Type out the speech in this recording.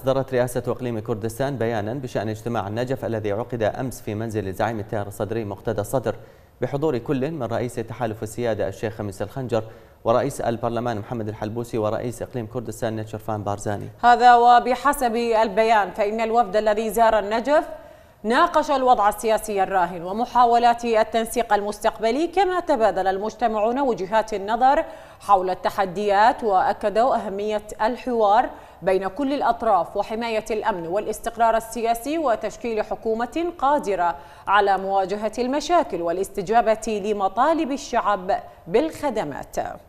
أصدرت رئاسة إقليم كردستان بيانا بشأن اجتماع النجف الذي عقد أمس في منزل الزعيم التيار الصدري مقتدى الصدر بحضور كل من رئيس تحالف السيادة الشيخ خميس الخنجر ورئيس البرلمان محمد الحلبوسي ورئيس إقليم كردستان نتشرفان بارزاني هذا وبحسب البيان فإن الوفد الذي زار النجف ناقش الوضع السياسي الراهن ومحاولات التنسيق المستقبلي كما تبادل المجتمعون وجهات النظر حول التحديات واكدوا اهميه الحوار بين كل الاطراف وحمايه الامن والاستقرار السياسي وتشكيل حكومه قادره على مواجهه المشاكل والاستجابه لمطالب الشعب بالخدمات